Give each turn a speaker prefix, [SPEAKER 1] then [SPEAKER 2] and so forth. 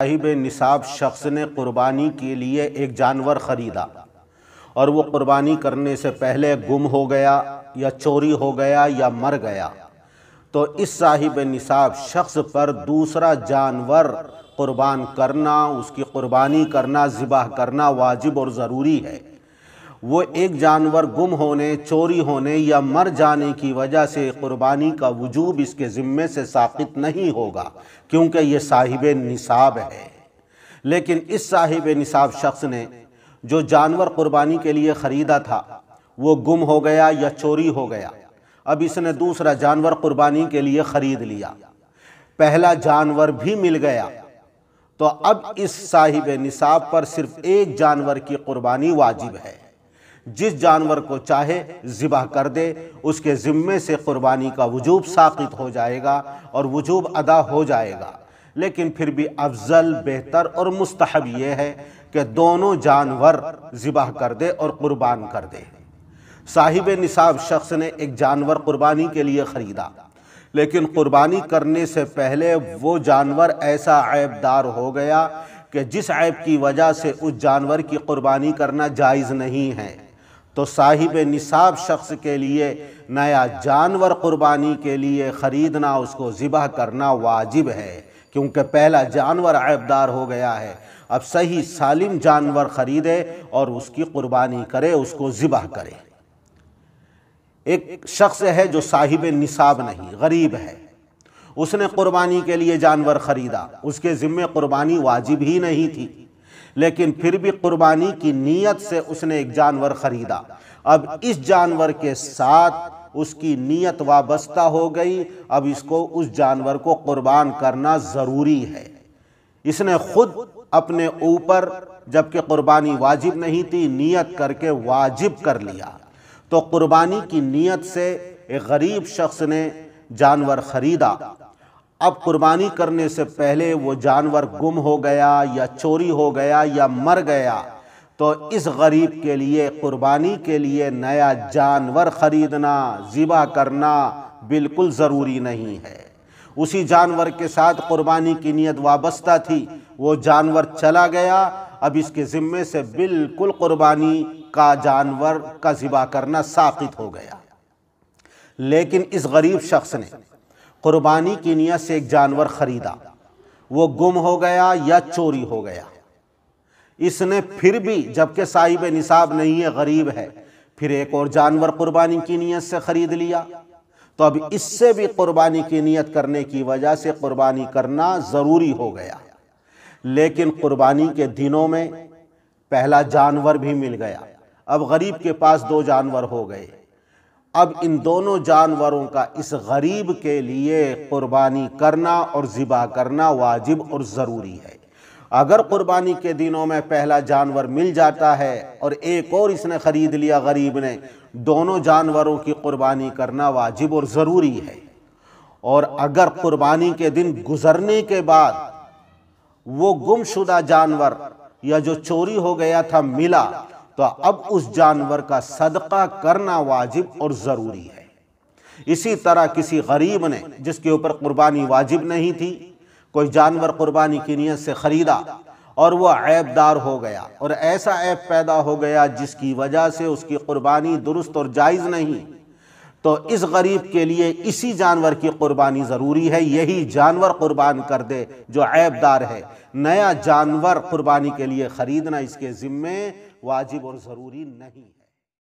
[SPEAKER 1] साहिब निसाब शख्स ने कुर्बानी के लिए एक जानवर ख़रीदा और वो कुर्बानी करने से पहले गुम हो गया या चोरी हो गया या मर गया तो इस साहिब निसाब शख्स पर दूसरा जानवर कुर्बान करना उसकी कुर्बानी करना ज़िबा करना वाजिब और ज़रूरी है वो एक जानवर गुम होने चोरी होने या मर जाने की वजह से क़ुरबानी का वजूब इसके ज़िम्मे से साबित नहीं होगा क्योंकि ये साहिब निसाब है लेकिन इस साहिब निसाब शख्स ने जो जानवर क़ुरबानी के लिए ख़रीदा था वो गुम हो गया या चोरी हो गया अब इसने दूसरा जानवर क़ुरबानी के लिए ख़रीद लिया पहला जानवर भी मिल गया तो अब इस साहिब निसाब पर सिर्फ़ एक जानवर की क़ुरबानी वाजिब है जिस जानवर को चाहे ज़िबा कर दे उसके ज़िम्मे से क़ुरबानी का वजूब साखित हो जाएगा और वजूब अदा हो जाएगा लेकिन फिर भी अफजल बेहतर और मुस्तहब यह है कि दोनों जानवर ज़िबा कर दे और क़ुरबान कर दे साहिब निसाब शख्स ने एक जानवर क़ुरबानी के लिए ख़रीदा लेकिन क़ुरबानी करने से पहले वो जानवर ऐसा ऐबदार हो गया कि जिस ऐब की वजह से उस जानवर की क़ुरबानी करना जायज़ नहीं है तो साहिब निसाब शख्स के लिए नया जानवर क़ुरबानी के लिए ख़रीदना उसको ज़िबह करना वाजिब है क्योंकि पहला जानवर ऐबदार हो गया है अब सही सालिम जानवर ख़रीदे और उसकी क़ुरबानी करे उसको ज़िबह करे एक शख्स है जो साहिब निसाब नहीं गरीब है उसने क़ुरबानी के लिए जानवर ख़रीदा उसके ज़िम्मे कुर्बानी वाजिब ही नहीं थी लेकिन फिर भी कुर्बानी की नीयत से उसने एक जानवर ख़रीदा अब इस जानवर के साथ उसकी नीयत वाबस्ता हो गई अब इसको उस जानवर को कुर्बान करना ज़रूरी है इसने खुद अपने ऊपर जबकि कुर्बानी वाजिब नहीं थी नीयत करके वाजिब कर लिया तो कुर्बानी की नीयत से एक गरीब शख्स ने जानवर ख़रीदा अब कुर्बानी करने से पहले वो जानवर गुम हो गया या चोरी हो गया या मर गया तो इस गरीब के लिए कुर्बानी के लिए नया जानवर ख़रीदना ज़िबा करना बिल्कुल ज़रूरी नहीं है उसी जानवर के साथ कुर्बानी की नीयत वाबस्ता थी वो जानवर चला गया अब इसके ज़िम्मे से बिल्कुल कुर्बानी का जानवर का ज़िबा करना साकित हो गया लेकिन इस गरीब शख्स ने कुर्बानी की नीयत से एक जानवर ख़रीदा वो गुम हो गया या चोरी हो गया इसने फिर भी जबकि साहिब निसाब नहीं है गरीब है फिर एक और जानवर क़ुरबानी की नीयत से ख़रीद लिया तो अब इससे भी क़ुरबानी की नीयत करने की वजह से क़ुरबानी करना ज़रूरी हो गया लेकिन क़ुरबानी के दिनों में पहला जानवर भी मिल गया अब गरीब के पास दो जानवर हो गए अब इन दोनों जानवरों का इस गरीब के लिए कुर्बानी करना और ज़िबा करना वाजिब और ज़रूरी है अगर कुर्बानी के दिनों में पहला जानवर मिल जाता है और एक और इसने ख़रीद लिया गरीब ने दोनों जानवरों की कुर्बानी करना वाजिब और ज़रूरी है और अगर कुर्बानी के दिन गुजरने के बाद वो गुमशुदा जानवर या जो चोरी हो गया था मिला तो अब उस जानवर का सदका करना वाजिब और ज़रूरी है इसी तरह किसी गरीब ने जिसके ऊपर कुर्बानी वाजिब नहीं थी कोई जानवर कुर्बानी की नीयत से ख़रीदा और वह ऐबदार हो गया और ऐसा ऐप पैदा हो गया जिसकी वजह से उसकी कुर्बानी दुरुस्त और जायज़ नहीं तो इस गरीब के लिए इसी जानवर की कुर्बानी ज़रूरी है यही जानवर कुर्बान कर दे जो ऐबदार है नया जानवर कुर्बानी के लिए ख़रीदना इसके ज़िम्मे वाजिब और ज़रूरी नहीं है